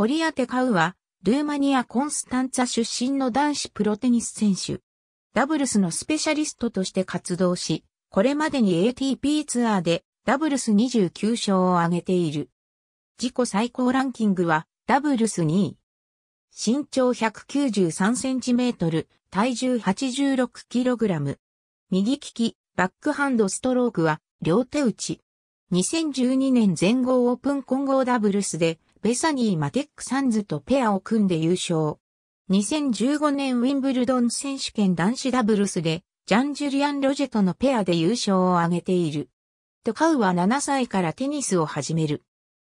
コリアテ・カウは、ルーマニア・コンスタンツァ出身の男子プロテニス選手。ダブルスのスペシャリストとして活動し、これまでに ATP ツアーでダブルス29勝を挙げている。自己最高ランキングはダブルス2位。身長 193cm、体重 86kg。右利き、バックハンドストロークは両手打ち。2012年全豪オープン混合ダブルスでベサニー・マテック・サンズとペアを組んで優勝。2015年ウィンブルドン選手権男子ダブルスで、ジャン・ジュリアン・ロジェとのペアで優勝を挙げている。トカウは7歳からテニスを始める。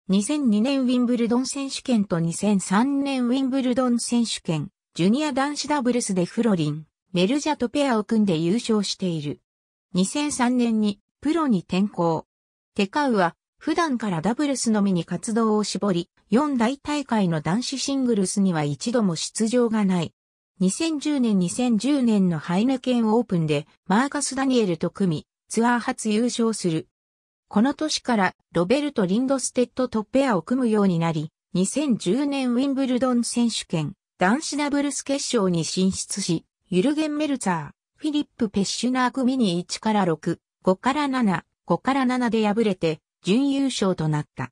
2002年ウィンブルドン選手権と2003年ウィンブルドン選手権、ジュニア男子ダブルスでフロリン、メルジャとペアを組んで優勝している。2003年にプロに転向。テカウは普段からダブルスのみに活動を絞り、4大大会の男子シングルスには一度も出場がない。2010年2010年のハイネケンオープンでマーカス・ダニエルと組み、ツアー初優勝する。この年からロベルト・リンドステッドとペアを組むようになり、2010年ウィンブルドン選手権男子ダブルス決勝に進出し、ユルゲン・メルツァー、フィリップ・ペッシュナー組に1から6、5から7、5から7で敗れて準優勝となった。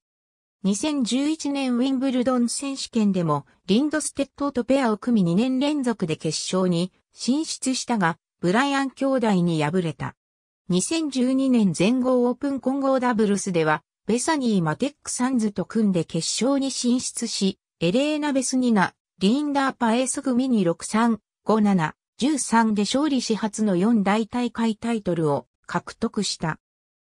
2011年ウィンブルドン選手権でもリンドステッドとペアを組み2年連続で決勝に進出したが、ブライアン兄弟に敗れた。2012年全豪オープン混合ダブルスでは、ベサニー・マテック・サンズと組んで決勝に進出し、エレーナ・ベスニナ、リンダー・パエス組に6-3、5-7、13で勝利し初の4大大会タイトルを獲得した。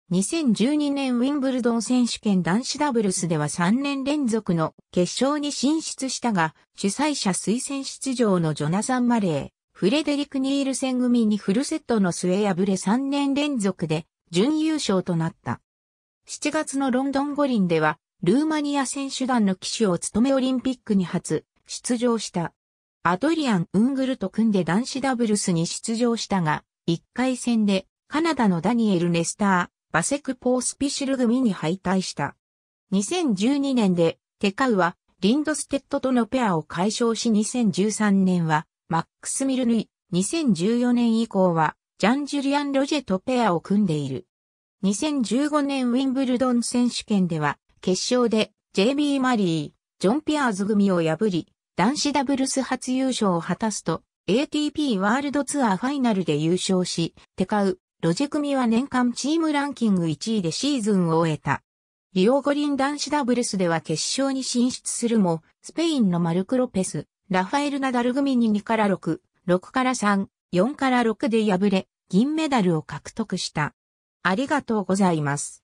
2012年ウィンブルドン選手権男子ダブルスでは3年連続の決勝に進出したが、主催者推薦出場のジョナサン・マレー、フレデリク・ニール戦組にフルセットの末敗れ3年連続で準優勝となった。7月のロンドン五輪では、ルーマニア選手団の騎手を務めオリンピックに初出場した。アドリアン・ウングルと組んで男子ダブルスに出場したが、1回戦でカナダのダニエル・ネスター、バセクポースピシル組に敗退した。2012年でテカウはリンドステッドとのペアを解消し2013年はマックス・ミルヌイ、2014年以降はジャン・ジュリアン・ロジェとペアを組んでいる。2015年ウィンブルドン選手権では決勝で JB マリー、ジョン・ピアーズ組を破り、男子ダブルス初優勝を果たすと、ATP ワールドツアーファイナルで優勝し、テカウ、ロジェ組は年間チームランキング1位でシーズンを終えた。リオ五輪男子ダブルスでは決勝に進出するも、スペインのマルク・ロペス、ラファエル・ナダル組に2から6、6から3、4から6で敗れ、銀メダルを獲得した。ありがとうございます。